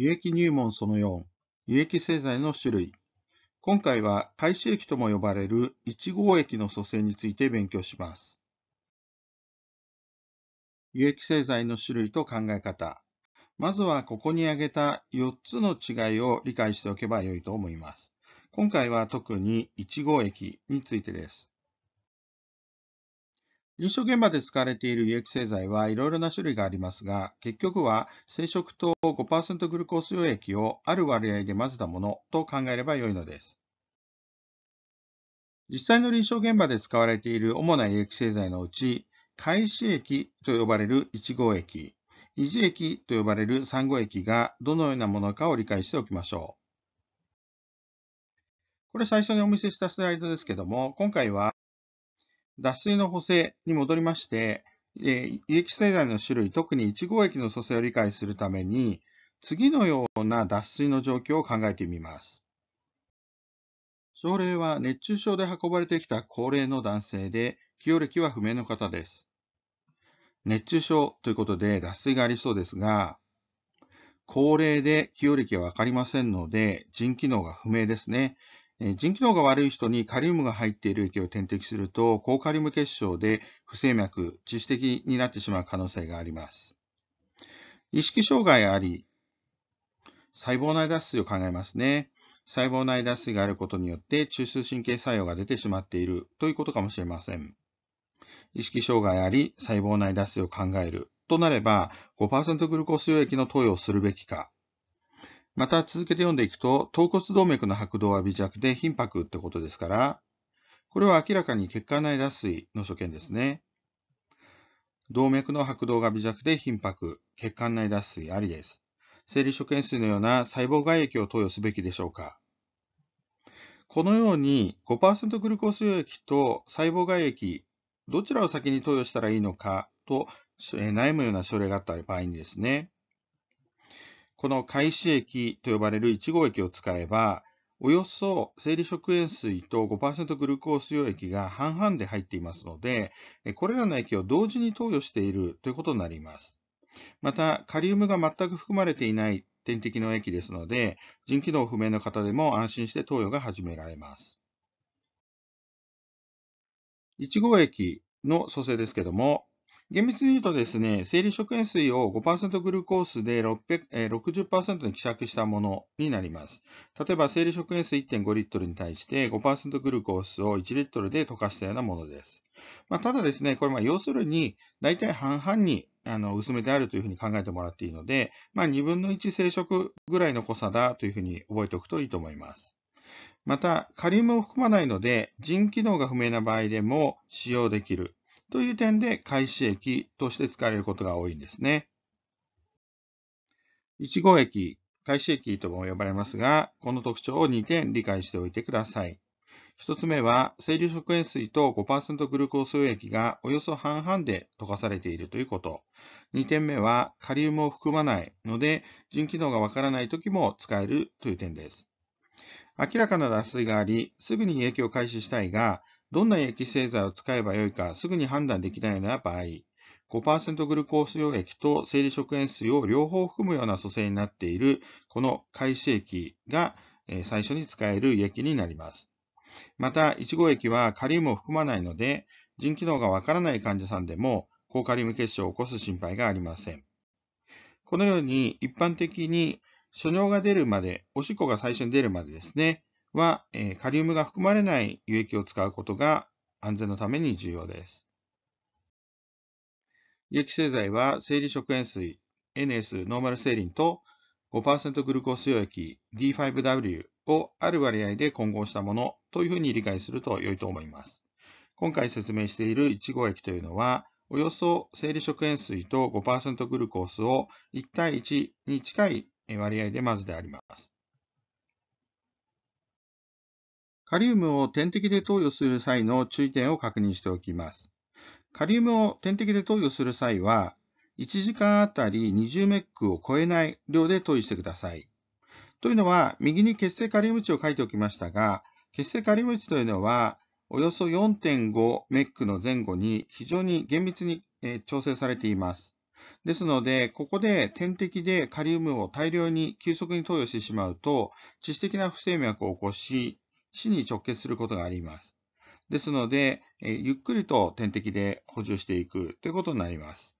輸液入門その4、輸液製剤の種類。今回は、回収液とも呼ばれる1号液の組成について勉強します。輸液製剤の種類と考え方。まずは、ここに挙げた4つの違いを理解しておけば良いと思います。今回は特に1号液についてです。臨床現場で使われている有液製剤はいろいろな種類がありますが、結局は生殖と5%グルコース溶液をある割合で混ぜたものと考えればよいのです。実際の臨床現場で使われている主な有液製剤のうち、開始液と呼ばれる1号液、維持液と呼ばれる3号液がどのようなものかを理解しておきましょう。これ最初にお見せしたスライドですけども、今回は脱水の補正に戻りまして、えー、有機製剤の種類、特に1号液の組成を理解するために、次のような脱水の状況を考えてみます。症例は熱中症で運ばれてきた高齢の男性で、起用歴は不明の方です。熱中症ということで脱水がありそうですが、高齢で起用歴はわかりませんので、腎機能が不明ですね。腎機能が悪い人にカリウムが入っている液を点滴すると、高カリウム結晶で不整脈、致死的になってしまう可能性があります。意識障害あり、細胞内脱水を考えますね。細胞内脱水があることによって中枢神経作用が出てしまっているということかもしれません。意識障害あり、細胞内脱水を考えるとなれば、5%グルコース溶液の投与をするべきか、また続けて読んでいくと、頭骨動脈の拍動は微弱で頻拍ってことですから、これは明らかに血管内脱水の所見ですね。動脈の拍動が微弱で頻拍、血管内脱水ありです。生理所見水のような細胞外液を投与すべきでしょうかこのように5%グルコース溶液と細胞外液、どちらを先に投与したらいいのかと悩むような症例があった場合にですね、この開始液と呼ばれる1号液を使えば、およそ生理食塩水と5%グルコース溶液が半々で入っていますので、これらの液を同時に投与しているということになります。また、カリウムが全く含まれていない点滴の液ですので、腎機能不明の方でも安心して投与が始められます。1号液の組成ですけども、厳密に言うとですね、生理食塩水を5%グルコースで60%に希釈したものになります。例えば、生理食塩水1.5リットルに対して5%グルコースを1リットルで溶かしたようなものです。まあ、ただですね、これ、要するに、大体半々にあの薄めてあるというふうに考えてもらっていいので、まあ、2分の1生食ぐらいの濃さだというふうに覚えておくといいと思います。また、カリウムを含まないので、腎機能が不明な場合でも使用できるという点で開始液として使われることが多いんですね。1号駅、開始液とも呼ばれますが、この特徴を2点理解しておいてください。1つ目は、清流食塩水と5%グルコース液がおよそ半々で溶かされているということ。2点目は、カリウムを含まないので、純機能がわからないときも使えるという点です。明らかな脱水があり、すぐに液を開始したいが、どんな液製剤を使えばよいかすぐに判断できないような場合、5%グルコース溶液と生理食塩水を両方含むような組成になっている、この開始液が最初に使える液になります。また、1号液はカリウムを含まないので、腎機能がわからない患者さんでも、高カリウム結晶を起こす心配がありません。このように、一般的に、初尿が出るまで、おしっこが最初に出るまでですね、は、えカリウムが含まれない輸液を使うことが安全のために重要です。有機製剤は生理食塩水 NS ノーマルセリンと5%グルコース溶液 D5W をある割合で混合したものというふうに理解すると良いと思います。今回説明している1号液というのは、およそ生理食塩水と5%グルコースを1対1に近い割合で混ぜてあります。カリウムを点滴で投与する際の注意点を確認しておきます。カリウムを点滴で投与する際は、1時間あたり20メックを超えない量で投与してください。というのは、右に血清カリウム値を書いておきましたが、血清カリウム値というのは、およそ4.5メックの前後に非常に厳密に調整されています。ですので、ここで点滴でカリウムを大量に急速に投与してしまうと、致死的な不整脈を起こし、死に直結することがあります。ですので、ゆっくりと点滴で補充していくということになります。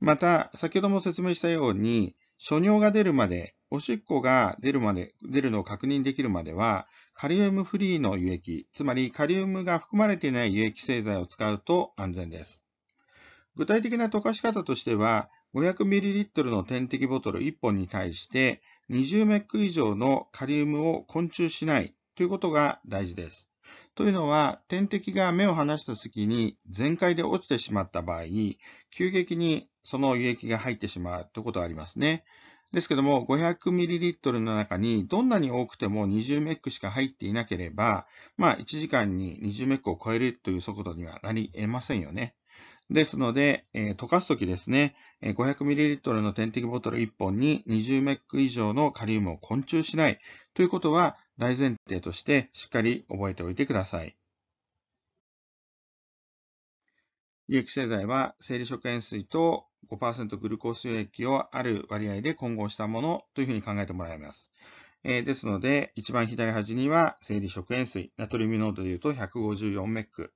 また、先ほども説明したように、初尿が出るまで、おしっこが出るまで、出るのを確認できるまでは、カリウムフリーの輸液、つまりカリウムが含まれていない輸液製剤を使うと安全です。具体的な溶かし方としては、500ml の点滴ボトル1本に対して、20メック以上のカリウムを昆虫しないということが大事です。というのは、点滴が目を離した隙に全開で落ちてしまった場合、急激にその輸液が入ってしまうということがありますね。ですけども、500ml の中にどんなに多くても20メックしか入っていなければ、まあ1時間に20メックを超えるという速度にはなり得ませんよね。ですので、えー、溶かすときですね、500ml の点滴ボトル1本に20メック以上のカリウムを昆虫しないということは大前提としてしっかり覚えておいてください。有機製剤は生理食塩水と5%グルコース溶液をある割合で混合したものというふうに考えてもらいます。えー、ですので、一番左端には生理食塩水、ナトリウム濃度でいうと154メック。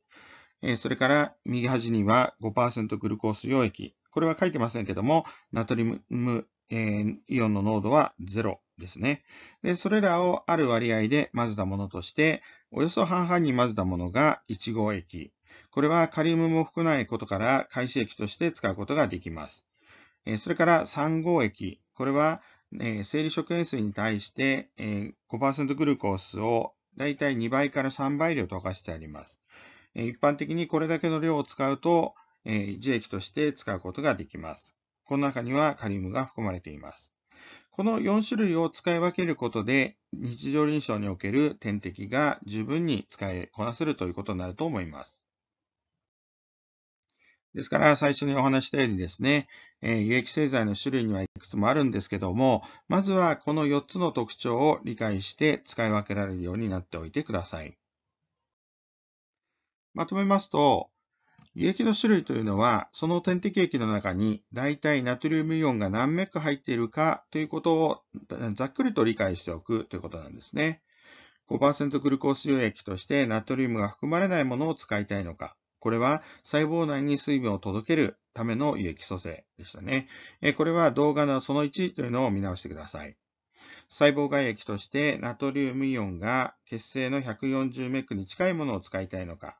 えー、それから右端には5%グルコース溶液。これは書いてませんけども、ナトリウム、えー、イオンの濃度は0。ですね。で、それらをある割合で混ぜたものとして、およそ半々に混ぜたものが1号液。これはカリウムも含ないことから開始液として使うことができます。それから3号液。これは生理食塩水に対して5%グルコースをだいたい2倍から3倍量溶かしてあります。一般的にこれだけの量を使うと、樹液として使うことができます。この中にはカリウムが含まれています。この4種類を使い分けることで、日常臨床における点滴が十分に使いこなせるということになると思います。ですから、最初にお話したようにですね、え有益製剤の種類にはいくつもあるんですけども、まずはこの4つの特徴を理解して使い分けられるようになっておいてください。まとめますと、胃液の種類というのは、その点滴液の中に大体ナトリウムイオンが何メック入っているかということをざっくりと理解しておくということなんですね。5%グルコース溶液としてナトリウムが含まれないものを使いたいのか。これは細胞内に水分を届けるための輸液組成でしたね。これは動画のその1というのを見直してください。細胞外液としてナトリウムイオンが血清の140メックに近いものを使いたいのか。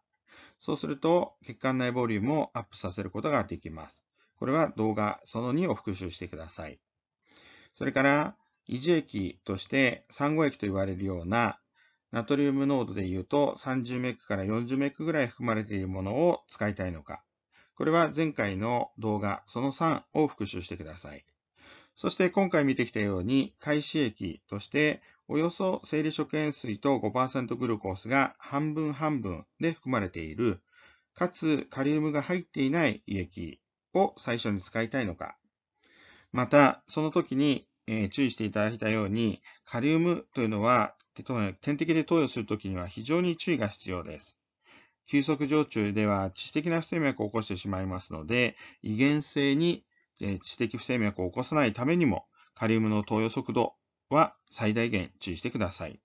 そうすると、血管内ボリュームをアップさせることができます。これは動画その2を復習してください。それから、維持液として産後液と言われるようなナトリウム濃度で言うと30メックから40メックぐらい含まれているものを使いたいのか。これは前回の動画その3を復習してください。そして今回見てきたように、開始液として、およそ生理食塩水と5%グルコースが半分半分で含まれている、かつカリウムが入っていない胃液を最初に使いたいのか。また、その時に、え注意していただいたように、カリウムというのは、点滴で投与するときには非常に注意が必要です。急速常駐では致死的な不整脈を起こしてしまいますので、遺伝性にえ知的不整脈を起こさないためにも、カリウムの投与速度は最大限注意してください。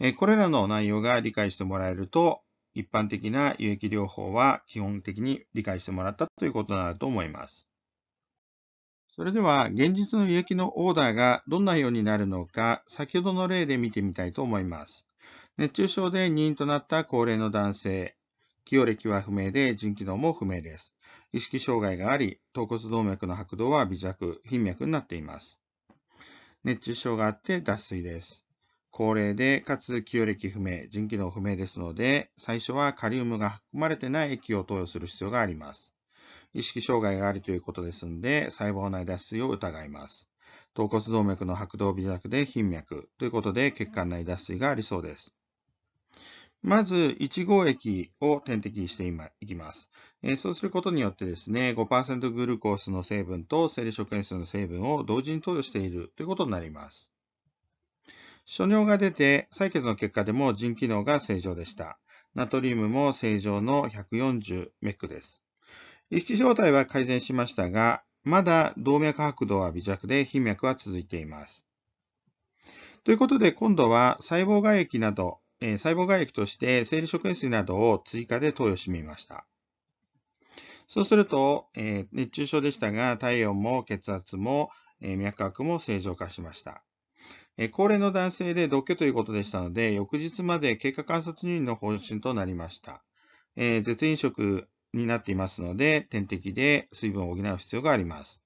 えこれらの内容が理解してもらえると、一般的な有益療法は基本的に理解してもらったということになると思います。それでは、現実の輸液のオーダーがどんなようになるのか、先ほどの例で見てみたいと思います。熱中症で入院となった高齢の男性、起用歴は不明で腎機能も不明です。意識障害があり、頭骨動脈の拍動は微弱、頻脈になっています。熱中症があって脱水です。高齢で、かつ清歴不明、腎機能不明ですので、最初はカリウムが含まれてない液を投与する必要があります。意識障害があるということですので、細胞内脱水を疑います。頭骨動脈の拍動微弱で頻脈ということで、血管内脱水がありそうです。まず、1号液を点滴していきます、えそうすることによってですね、5%グルコースの成分と生理食塩水の成分を同時に投与しているということになります。初尿が出て、採血の結果でも腎機能が正常でした。ナトリウムも正常の140メックです。意識状態は改善しましたが、まだ動脈拍動は微弱で頻脈は続いています。ということで、今度は細胞外液などえ細胞外液として生理食塩水などを追加で投与してみました。そうすると、え熱中症でしたが、体温も血圧も、え脈拍も正常化しました。え高齢の男性で独居ということでしたので、翌日まで経過観察入院の方針となりました。え絶飲食になっていますので、点滴で水分を補う必要があります。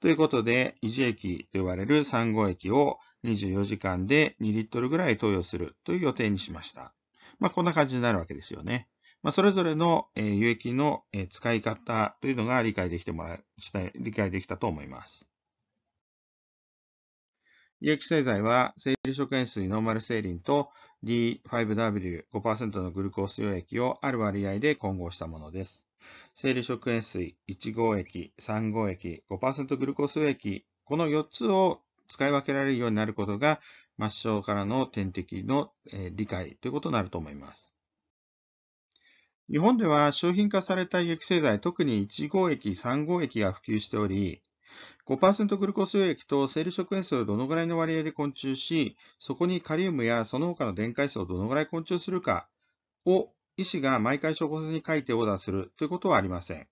ということで、維持液と呼ばれる産後液を24時間で2リットルぐらい投与するという予定にしました。まあ、こんな感じになるわけですよね。まあ、それぞれの、え輸液の、え使い方というのが理解できてもらい、理解できたと思います。有液製剤は、生理食塩水ノーマルセーリンと D5W5% のグルコース溶液をある割合で混合したものです。生理食塩水1号液、3号液、5%グルコース溶液、この4つを使い分けられるようになることが、末梢からの点滴の理解ということになると思います。日本では商品化された液製剤、特に1号液、3号液が普及しており、5%グルコス溶液と生理食塩水をどのぐらいの割合で昆虫し、そこにカリウムやその他の電解質をどのぐらい昆虫するかを医師が毎回処方箋に書いてオーダーするということはありません。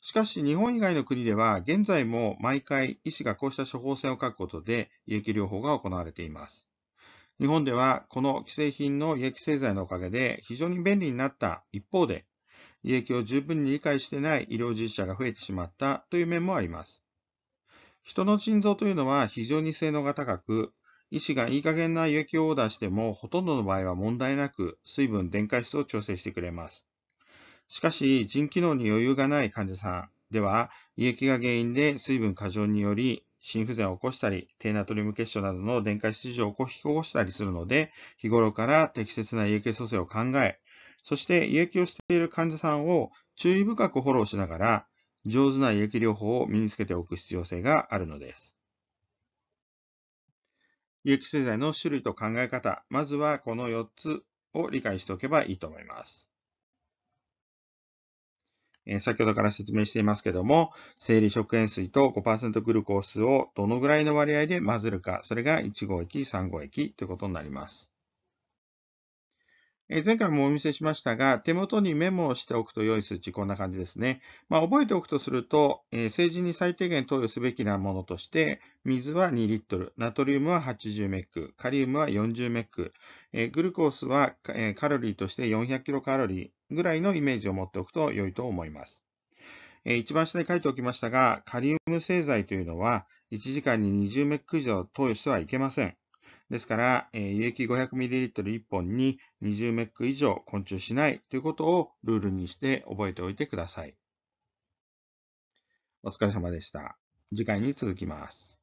しかし、日本以外の国では、現在も毎回医師がこうした処方箋を書くことで、胃液療法が行われています。日本では、この既製品の胃液製剤のおかげで、非常に便利になった一方で、胃液を十分に理解していない医療従事者が増えてしまったという面もあります。人の腎臓というのは非常に性能が高く、医師がいい加減な胃液をオーダーしても、ほとんどの場合は問題なく、水分、電解質を調整してくれます。しかし、腎機能に余裕がない患者さんでは、胃液が原因で水分過剰により心不全を起こしたり、低ナトリウム血症などの電解質異常を起こしたりするので、日頃から適切な胃液蘇生を考え、そして胃液をしている患者さんを注意深くフォローしながら、上手な胃液療法を身につけておく必要性があるのです。胃液製剤の種類と考え方、まずはこの4つを理解しておけばいいと思います。え先ほどから説明していますけども、生理食塩水と5%グルコースをどのぐらいの割合で混ぜるか、それが1号液、3号液ということになります。え前回もお見せしましたが、手元にメモをしておくと良い数値、こんな感じですね。まあ、覚えておくとすると、え成人に最低限投与すべきなものとして、水は2リットル、ナトリウムは80メック、カリウムは40メック、えグルコースは、えカロリーとして400キロカロリー、ぐらいのイメージを持っておくと良いと思います。えー、一番下に書いておきましたが、カリウム製剤というのは、1時間に20メック以上投与してはいけません。ですから、えー、有益 500ml1 本に20メック以上昆虫しないということをルールにして覚えておいてください。お疲れ様でした。次回に続きます。